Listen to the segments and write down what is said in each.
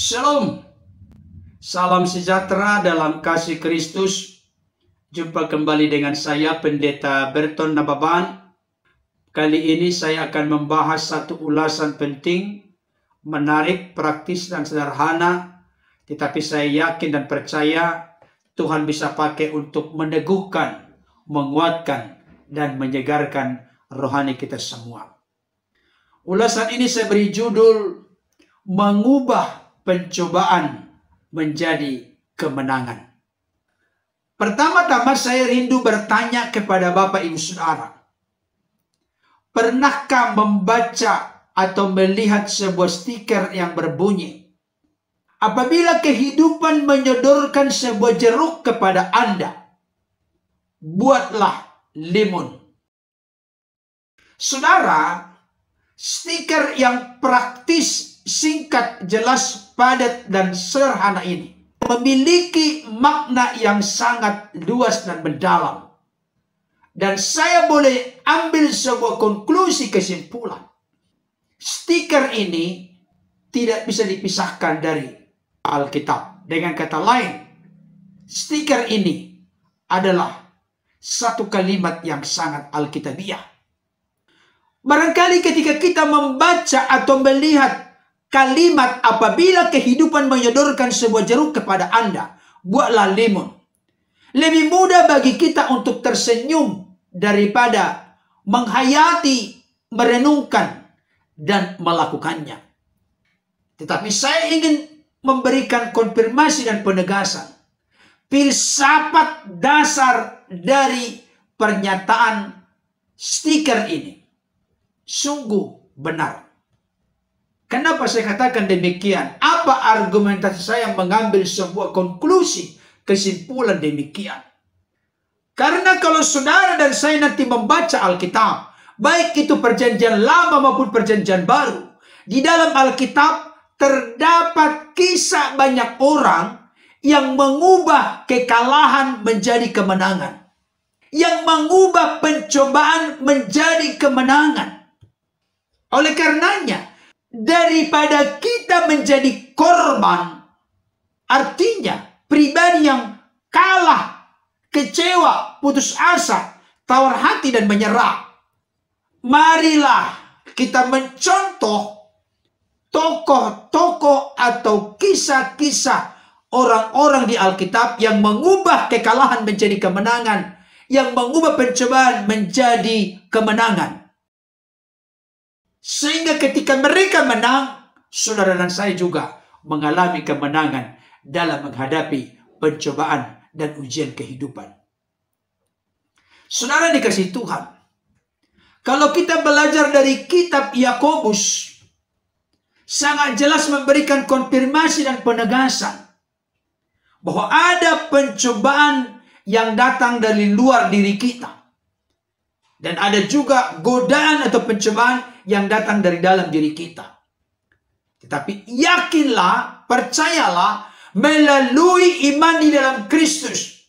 Shalom. Salam sejahtera dalam kasih Kristus. Jumpa kembali dengan saya Pendeta Berton Nababan. Kali ini saya akan membahas satu ulasan penting, menarik, praktis dan sederhana, tetapi saya yakin dan percaya Tuhan bisa pakai untuk meneguhkan, menguatkan dan menyegarkan rohani kita semua. Ulasan ini saya beri judul mengubah pencobaan menjadi kemenangan. Pertama-tama saya rindu bertanya kepada Bapak Ibu Saudara. Pernahkah membaca atau melihat sebuah stiker yang berbunyi? Apabila kehidupan menyodorkan sebuah jeruk kepada Anda, buatlah limun. Saudara, stiker yang praktis singkat, jelas, padat, dan sederhana ini memiliki makna yang sangat luas dan mendalam. Dan saya boleh ambil sebuah konklusi kesimpulan. Stiker ini tidak bisa dipisahkan dari Alkitab. Dengan kata lain, stiker ini adalah satu kalimat yang sangat Alkitabiah. Barangkali ketika kita membaca atau melihat kalimat apabila kehidupan menyodorkan sebuah jeruk kepada Anda, buatlah lemon. Lebih mudah bagi kita untuk tersenyum daripada menghayati, merenungkan, dan melakukannya. Tetapi saya ingin memberikan konfirmasi dan penegasan. Filsafat dasar dari pernyataan stiker ini sungguh benar. Kenapa saya katakan demikian? Apa argumentasi saya mengambil sebuah konklusi, kesimpulan demikian? Karena kalau saudara dan saya nanti membaca Alkitab, baik itu perjanjian lama maupun perjanjian baru, di dalam Alkitab terdapat kisah banyak orang yang mengubah kekalahan menjadi kemenangan. Yang mengubah pencobaan menjadi kemenangan. Oleh karenanya, daripada kita menjadi korban. Artinya, pribadi yang kalah, kecewa, putus asa, tawar hati dan menyerah. Marilah kita mencontoh tokoh-tokoh atau kisah-kisah orang-orang di Alkitab yang mengubah kekalahan menjadi kemenangan, yang mengubah pencobaan menjadi kemenangan. Sehingga ketika mereka menang, saudara dan saya juga mengalami kemenangan dalam menghadapi pencobaan dan ujian kehidupan. Saudara dikasih Tuhan, kalau kita belajar dari kitab Yakobus, sangat jelas memberikan konfirmasi dan penegasan bahwa ada pencobaan yang datang dari luar diri kita. Dan ada juga godaan atau pencobaan yang datang dari dalam diri kita. Tetapi yakinlah, percayalah, melalui iman di dalam Kristus,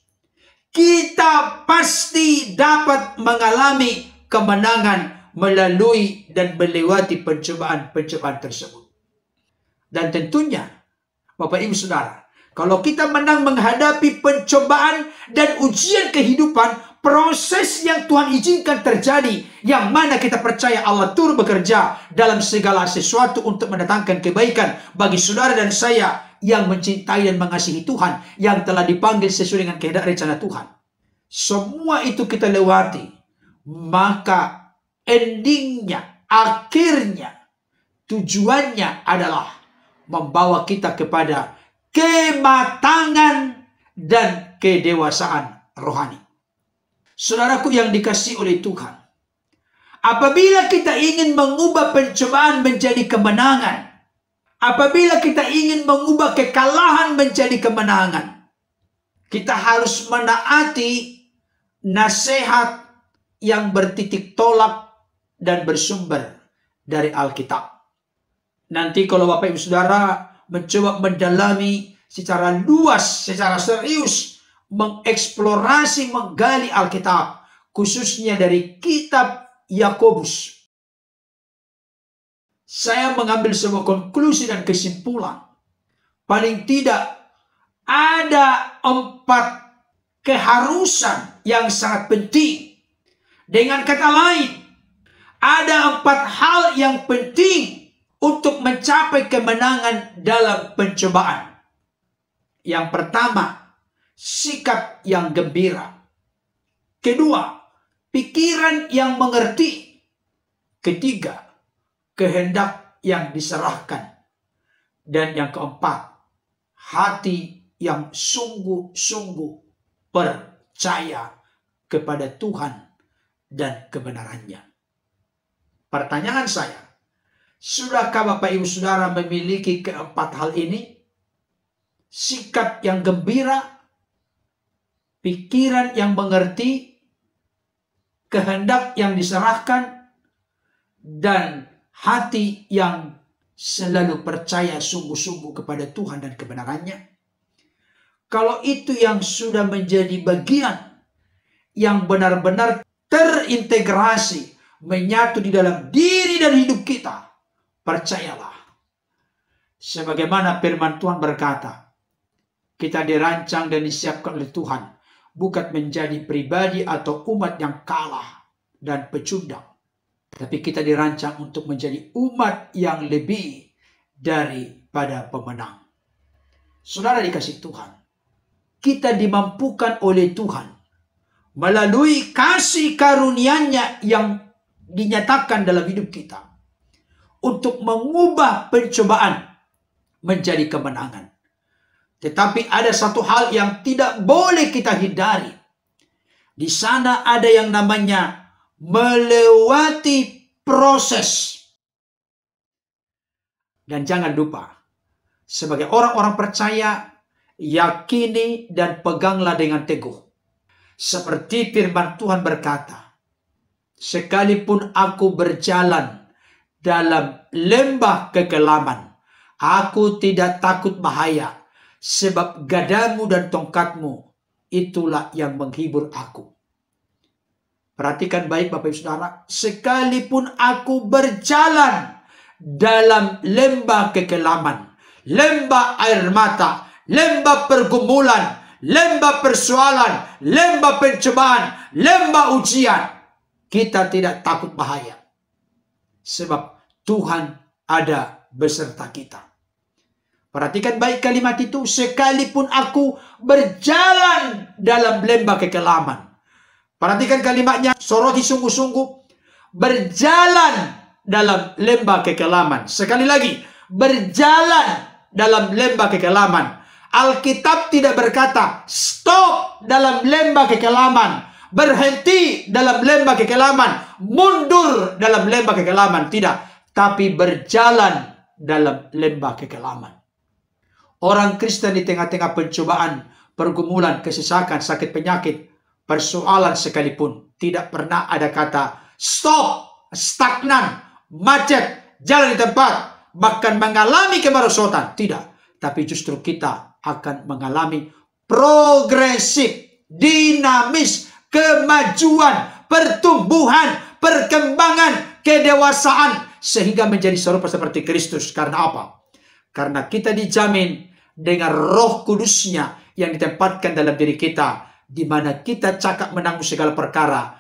kita pasti dapat mengalami kemenangan melalui dan melewati pencobaan-pencobaan tersebut. Dan tentunya, Bapak Ibu Saudara, kalau kita menang menghadapi pencobaan dan ujian kehidupan, proses yang Tuhan izinkan terjadi yang mana kita percaya Allah turut bekerja dalam segala sesuatu untuk mendatangkan kebaikan bagi saudara dan saya yang mencintai dan mengasihi Tuhan yang telah dipanggil sesuai dengan kehendak rencana Tuhan. Semua itu kita lewati, maka endingnya, akhirnya, tujuannya adalah membawa kita kepada kematangan dan kedewasaan rohani. Saudaraku yang dikasih oleh Tuhan. Apabila kita ingin mengubah pencobaan menjadi kemenangan, apabila kita ingin mengubah kekalahan menjadi kemenangan, kita harus menaati nasihat yang bertitik tolak dan bersumber dari Alkitab. Nanti kalau Bapak Ibu Saudara mencoba mendalami secara luas, secara serius mengeksplorasi, menggali Alkitab, khususnya dari kitab Yakobus. Saya mengambil sebuah konklusi dan kesimpulan. Paling tidak ada empat keharusan yang sangat penting. Dengan kata lain, ada empat hal yang penting untuk mencapai kemenangan dalam pencobaan. Yang pertama, sikap yang gembira. Kedua, pikiran yang mengerti. Ketiga, kehendak yang diserahkan. Dan yang keempat, hati yang sungguh-sungguh percaya kepada Tuhan dan kebenarannya. Pertanyaan saya, sudahkah Bapak Ibu Saudara memiliki keempat hal ini? Sikap yang gembira, pikiran yang mengerti, kehendak yang diserahkan, dan hati yang selalu percaya sungguh-sungguh kepada Tuhan dan kebenarannya. Kalau itu yang sudah menjadi bagian yang benar-benar terintegrasi, menyatu di dalam diri dan hidup kita, percayalah. Sebagaimana firman Tuhan berkata, kita dirancang dan disiapkan oleh Tuhan bukan menjadi pribadi atau umat yang kalah dan pecundang. Tapi kita dirancang untuk menjadi umat yang lebih daripada pemenang. Saudara dikasih Tuhan, kita dimampukan oleh Tuhan melalui kasih karunia-Nya yang dinyatakan dalam hidup kita untuk mengubah pencobaan menjadi kemenangan. Tetapi ada satu hal yang tidak boleh kita hindari. Di sana ada yang namanya melewati proses. Dan jangan lupa, sebagai orang-orang percaya, yakini dan peganglah dengan teguh. Seperti firman Tuhan berkata, Sekalipun aku berjalan dalam lembah kegelaman, aku tidak takut bahaya sebab gadamu dan tongkatmu itulah yang menghibur aku. Perhatikan baik Bapak Ibu Saudara, sekalipun aku berjalan dalam lembah kekelaman, lembah air mata, lembah pergumulan, lembah persoalan, lembah pencobaan, lembah ujian, kita tidak takut bahaya. Sebab Tuhan ada beserta kita. Perhatikan baik kalimat itu. Sekalipun aku berjalan dalam lembah kekelaman. Perhatikan kalimatnya. Soroti sungguh-sungguh. Berjalan dalam lembah kekelaman. Sekali lagi. Berjalan dalam lembah kekelaman. Alkitab tidak berkata stop dalam lembah kekelaman. Berhenti dalam lembah kekelaman. Mundur dalam lembah kekelaman. Tidak. Tapi berjalan dalam lembah kekelaman. Orang Kristen di tengah-tengah pencobaan, pergumulan, kesesakan, sakit penyakit, persoalan sekalipun. Tidak pernah ada kata stop, stagnan, macet, jalan di tempat, bahkan mengalami kemerosotan. Tidak. Tapi justru kita akan mengalami progresif, dinamis, kemajuan, pertumbuhan, perkembangan, kedewasaan, sehingga menjadi serupa seperti Kristus. Karena apa? Karena kita dijamin dengan roh kudusnya yang ditempatkan dalam diri kita, di mana kita cakap menanggung segala perkara,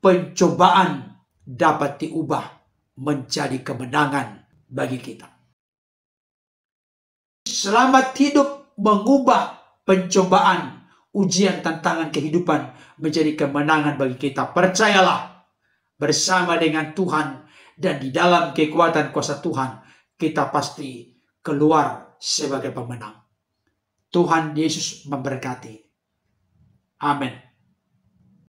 pencobaan dapat diubah menjadi kemenangan bagi kita. Selamat hidup mengubah pencobaan, ujian tantangan kehidupan menjadi kemenangan bagi kita. Percayalah, bersama dengan Tuhan dan di dalam kekuatan kuasa Tuhan, kita pasti keluar sebagai pemenang. Tuhan Yesus memberkati. Amin.